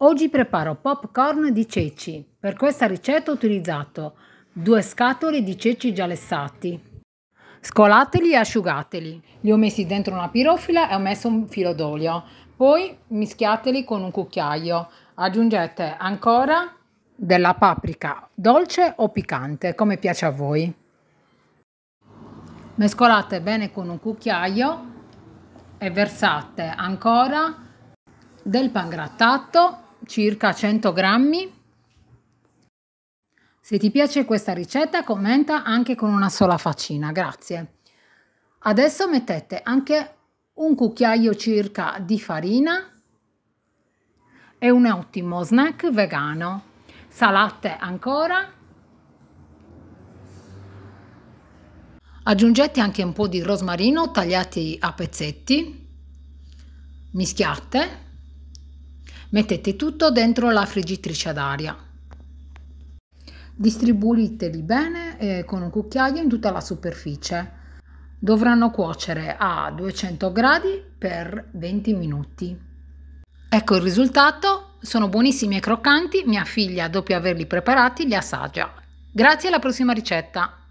Oggi preparo popcorn di ceci. Per questa ricetta ho utilizzato due scatole di ceci già lessati. Scolateli e asciugateli. Li ho messi dentro una pirofila e ho messo un filo d'olio. Poi mischiateli con un cucchiaio. Aggiungete ancora della paprika dolce o piccante, come piace a voi. Mescolate bene con un cucchiaio e versate ancora del pangrattato circa 100 grammi. Se ti piace questa ricetta commenta anche con una sola faccina, grazie. Adesso mettete anche un cucchiaio circa di farina e un ottimo snack vegano. Salate ancora. Aggiungete anche un po' di rosmarino tagliati a pezzetti. Mischiate. Mettete tutto dentro la friggitrice d'aria. aria. Distribuiteli bene eh, con un cucchiaio in tutta la superficie. Dovranno cuocere a 200 gradi per 20 minuti. Ecco il risultato, sono buonissimi e croccanti, mia figlia dopo averli preparati li assaggia. Grazie alla prossima ricetta!